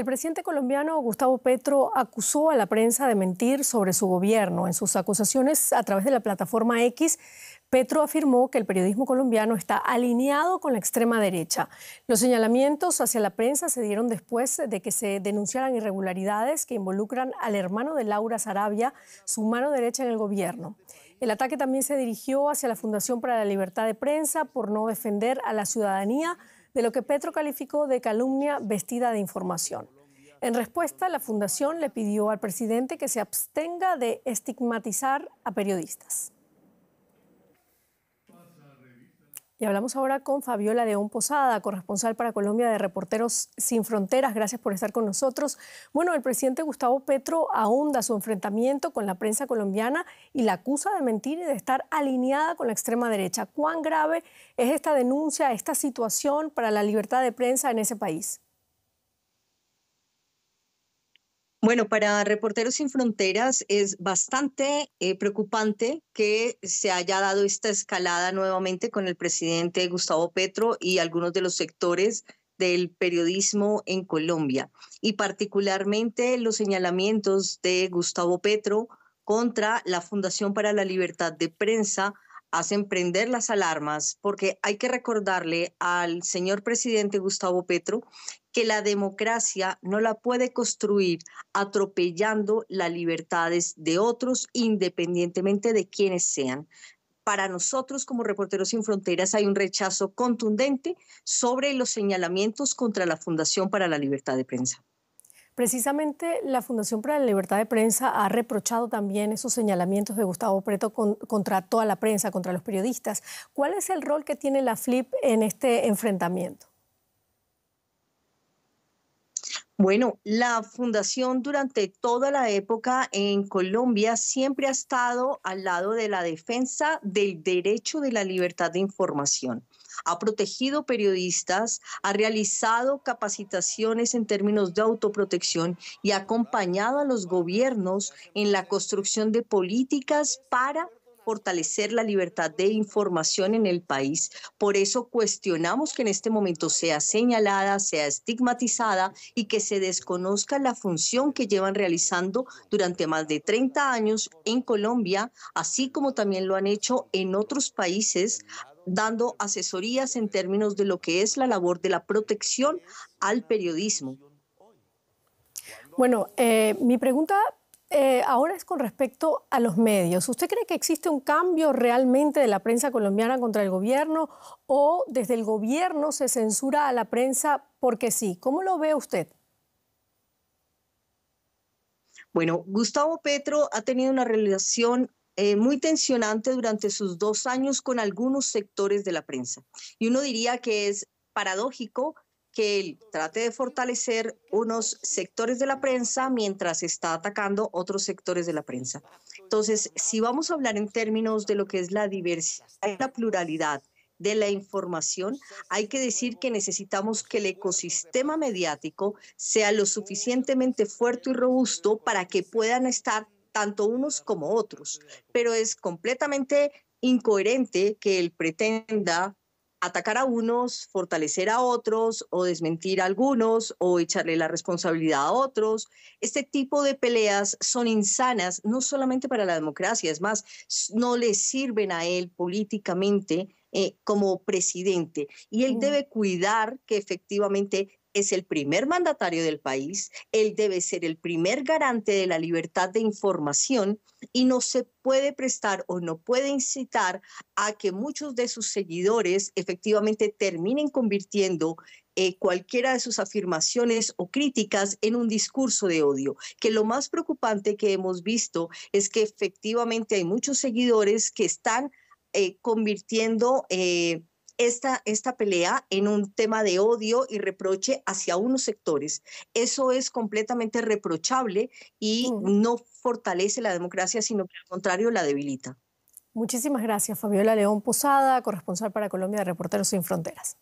el presidente colombiano Gustavo Petro acusó a la prensa de mentir sobre su gobierno. En sus acusaciones a través de la plataforma X, Petro afirmó que el periodismo colombiano está alineado con la extrema derecha. Los señalamientos hacia la prensa se dieron después de que se denunciaran irregularidades que involucran al hermano de Laura Sarabia, su mano derecha en el gobierno. El ataque también se dirigió hacia la Fundación para la Libertad de Prensa por no defender a la ciudadanía de lo que Petro calificó de calumnia vestida de información. En respuesta, la Fundación le pidió al presidente que se abstenga de estigmatizar a periodistas. Y hablamos ahora con Fabiola León Posada, corresponsal para Colombia de Reporteros Sin Fronteras. Gracias por estar con nosotros. Bueno, el presidente Gustavo Petro ahonda su enfrentamiento con la prensa colombiana y la acusa de mentir y de estar alineada con la extrema derecha. ¿Cuán grave es esta denuncia, esta situación para la libertad de prensa en ese país? Bueno, para Reporteros Sin Fronteras es bastante eh, preocupante que se haya dado esta escalada nuevamente con el presidente Gustavo Petro y algunos de los sectores del periodismo en Colombia y particularmente los señalamientos de Gustavo Petro contra la Fundación para la Libertad de Prensa, hacen prender las alarmas porque hay que recordarle al señor presidente Gustavo Petro que la democracia no la puede construir atropellando las libertades de otros independientemente de quienes sean. Para nosotros como Reporteros sin Fronteras hay un rechazo contundente sobre los señalamientos contra la Fundación para la Libertad de Prensa. Precisamente la Fundación para la Libertad de Prensa ha reprochado también esos señalamientos de Gustavo Preto contra toda la prensa, contra los periodistas. ¿Cuál es el rol que tiene la FLIP en este enfrentamiento? Bueno, la fundación durante toda la época en Colombia siempre ha estado al lado de la defensa del derecho de la libertad de información. Ha protegido periodistas, ha realizado capacitaciones en términos de autoprotección y ha acompañado a los gobiernos en la construcción de políticas para fortalecer la libertad de información en el país. Por eso cuestionamos que en este momento sea señalada, sea estigmatizada y que se desconozca la función que llevan realizando durante más de 30 años en Colombia, así como también lo han hecho en otros países dando asesorías en términos de lo que es la labor de la protección al periodismo. Bueno, eh, mi pregunta eh, ahora es con respecto a los medios. ¿Usted cree que existe un cambio realmente de la prensa colombiana contra el gobierno o desde el gobierno se censura a la prensa porque sí? ¿Cómo lo ve usted? Bueno, Gustavo Petro ha tenido una relación eh, muy tensionante durante sus dos años con algunos sectores de la prensa. Y uno diría que es paradójico que él trate de fortalecer unos sectores de la prensa mientras está atacando otros sectores de la prensa. Entonces, si vamos a hablar en términos de lo que es la diversidad y la pluralidad de la información, hay que decir que necesitamos que el ecosistema mediático sea lo suficientemente fuerte y robusto para que puedan estar tanto unos como otros, pero es completamente incoherente que él pretenda atacar a unos, fortalecer a otros o desmentir a algunos o echarle la responsabilidad a otros. Este tipo de peleas son insanas, no solamente para la democracia, es más, no le sirven a él políticamente eh, como presidente y él debe cuidar que efectivamente es el primer mandatario del país, él debe ser el primer garante de la libertad de información y no se puede prestar o no puede incitar a que muchos de sus seguidores efectivamente terminen convirtiendo eh, cualquiera de sus afirmaciones o críticas en un discurso de odio. Que lo más preocupante que hemos visto es que efectivamente hay muchos seguidores que están eh, convirtiendo... Eh, esta, esta pelea en un tema de odio y reproche hacia unos sectores. Eso es completamente reprochable y no fortalece la democracia, sino que al contrario la debilita. Muchísimas gracias, Fabiola León Posada, corresponsal para Colombia de Reporteros Sin Fronteras.